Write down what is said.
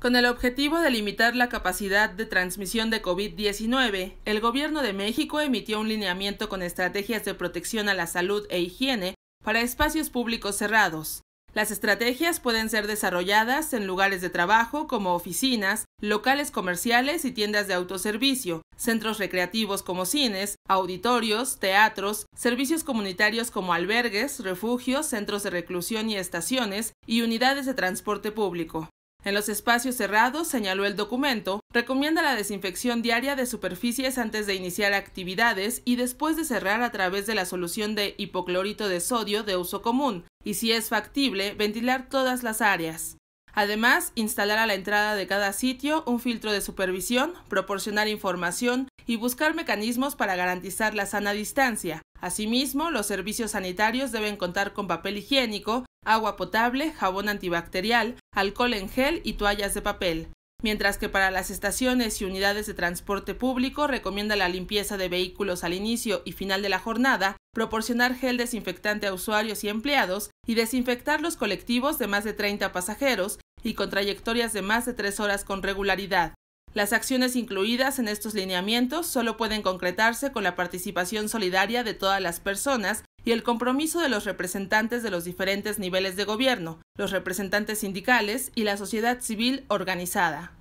Con el objetivo de limitar la capacidad de transmisión de COVID-19, el Gobierno de México emitió un lineamiento con estrategias de protección a la salud e higiene para espacios públicos cerrados. Las estrategias pueden ser desarrolladas en lugares de trabajo como oficinas, locales comerciales y tiendas de autoservicio, centros recreativos como cines, auditorios, teatros, servicios comunitarios como albergues, refugios, centros de reclusión y estaciones, y unidades de transporte público. En los espacios cerrados, señaló el documento, recomienda la desinfección diaria de superficies antes de iniciar actividades y después de cerrar a través de la solución de hipoclorito de sodio de uso común, y si es factible, ventilar todas las áreas. Además, instalar a la entrada de cada sitio un filtro de supervisión, proporcionar información y buscar mecanismos para garantizar la sana distancia. Asimismo, los servicios sanitarios deben contar con papel higiénico, agua potable, jabón antibacterial, alcohol en gel y toallas de papel, mientras que para las estaciones y unidades de transporte público recomienda la limpieza de vehículos al inicio y final de la jornada, proporcionar gel desinfectante a usuarios y empleados y desinfectar los colectivos de más de 30 pasajeros y con trayectorias de más de tres horas con regularidad. Las acciones incluidas en estos lineamientos solo pueden concretarse con la participación solidaria de todas las personas y el compromiso de los representantes de los diferentes niveles de gobierno, los representantes sindicales y la sociedad civil organizada.